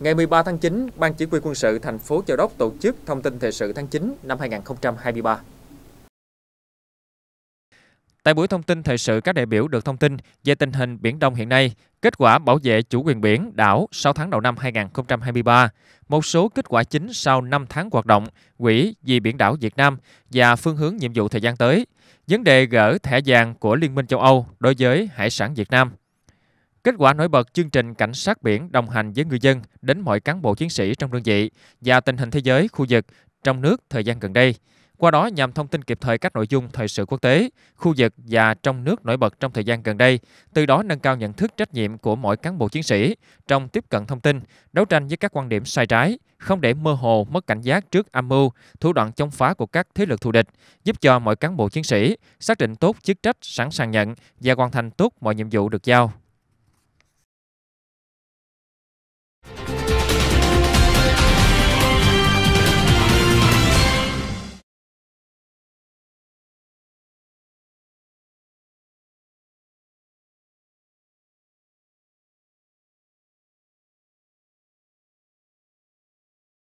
Ngày 13 tháng 9, Ban Chỉ huy quân sự thành phố Châu Đốc tổ chức thông tin thời sự tháng 9 năm 2023. Tại buổi thông tin thời sự, các đại biểu được thông tin về tình hình Biển Đông hiện nay, kết quả bảo vệ chủ quyền biển, đảo 6 tháng đầu năm 2023, một số kết quả chính sau 5 tháng hoạt động, quỹ vì biển đảo Việt Nam và phương hướng nhiệm vụ thời gian tới, vấn đề gỡ thẻ vàng của Liên minh châu Âu đối với hải sản Việt Nam, Kết quả nổi bật chương trình cảnh sát biển đồng hành với người dân đến mọi cán bộ chiến sĩ trong đơn vị và tình hình thế giới, khu vực, trong nước thời gian gần đây. Qua đó nhằm thông tin kịp thời các nội dung thời sự quốc tế, khu vực và trong nước nổi bật trong thời gian gần đây, từ đó nâng cao nhận thức trách nhiệm của mỗi cán bộ chiến sĩ trong tiếp cận thông tin, đấu tranh với các quan điểm sai trái, không để mơ hồ mất cảnh giác trước âm mưu, thủ đoạn chống phá của các thế lực thù địch, giúp cho mọi cán bộ chiến sĩ xác định tốt chức trách, sẵn sàng nhận và hoàn thành tốt mọi nhiệm vụ được giao.